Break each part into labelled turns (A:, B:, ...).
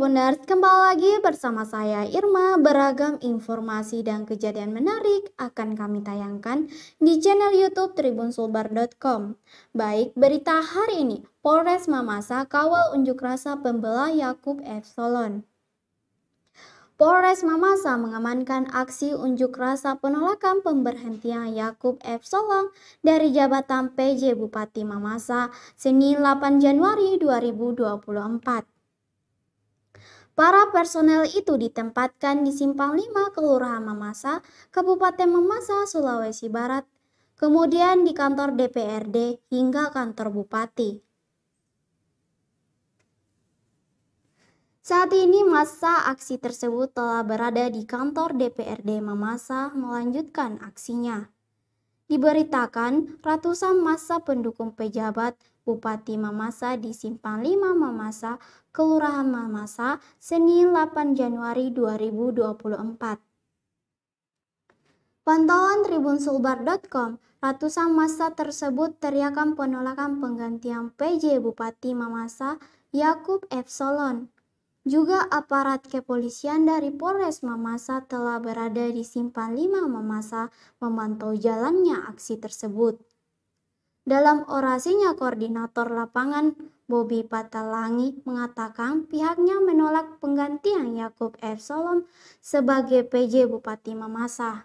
A: Tribuners, kembali lagi bersama saya Irma. Beragam informasi dan kejadian menarik akan kami tayangkan di channel YouTube tribunsulbar.com. Baik, berita hari ini, Polres Mamasa kawal unjuk rasa pembela Yakub Epsilon. Polres Mamasa mengamankan aksi unjuk rasa penolakan pemberhentian Yakub Epsilon dari jabatan PJ Bupati Mamasa Senin 8 Januari 2024. Para personel itu ditempatkan di Simpang 5 Kelurahan Mamasa, Kabupaten Mamasa, Sulawesi Barat, kemudian di kantor DPRD hingga kantor bupati. Saat ini masa aksi tersebut telah berada di kantor DPRD Mamasa melanjutkan aksinya. Diberitakan ratusan masa pendukung pejabat Bupati Mamasa di Simpang 5 Mamasa, Kelurahan Mamasa, Senin 8 Januari 2024. Pantauan Tribun Sulbar.com, ratusan masa tersebut teriakan penolakan penggantian PJ Bupati Mamasa Yakub Epsilon. Juga aparat kepolisian dari Polres Mamasa telah berada di Simpan 5 Mamasa memantau jalannya aksi tersebut. Dalam orasinya koordinator lapangan Bobi Patalangi mengatakan pihaknya menolak penggantian Yakub F. sebagai PJ Bupati Mamasa.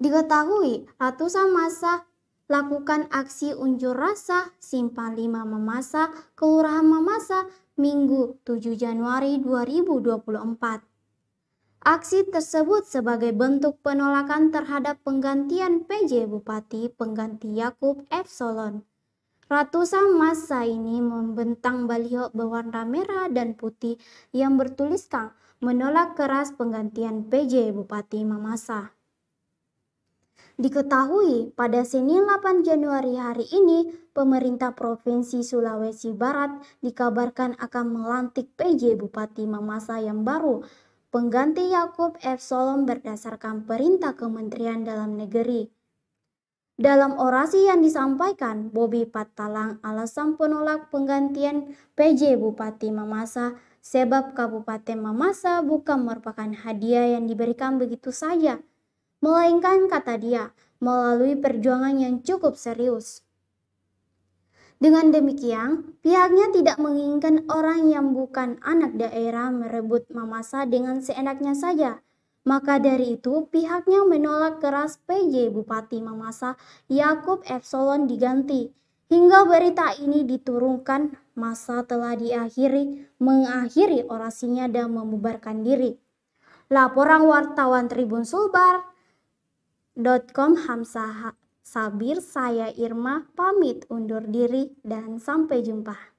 A: Diketahui ratusan masa lakukan aksi unjuk rasa Simpang 5 Mamasa, Kelurahan Selasa, Minggu 7 Januari 2024. Aksi tersebut sebagai bentuk penolakan terhadap penggantian PJ Bupati pengganti Yakub Epsilon. Solon. Ratusan massa ini membentang baliho berwarna merah dan putih yang bertuliskan menolak keras penggantian PJ Bupati Mamasa. Diketahui pada Senin 8 Januari hari ini, pemerintah Provinsi Sulawesi Barat dikabarkan akan melantik PJ Bupati Mamasa yang baru, pengganti Yakub F. Solom berdasarkan perintah Kementerian Dalam Negeri. Dalam orasi yang disampaikan, Bobby Patalang alasan penolak penggantian PJ Bupati Mamasa sebab Kabupaten Mamasa bukan merupakan hadiah yang diberikan begitu saja melainkan kata dia, melalui perjuangan yang cukup serius. Dengan demikian, pihaknya tidak menginginkan orang yang bukan anak daerah merebut mamasa dengan seenaknya saja. Maka dari itu, pihaknya menolak keras PJ Bupati Mamasa Yakub Epsilon diganti. Hingga berita ini diturunkan, masa telah diakhiri, mengakhiri orasinya dan membubarkan diri. Laporan wartawan Tribun Sulbar com Hamsah Sabir, saya Irma pamit undur diri dan sampai jumpa.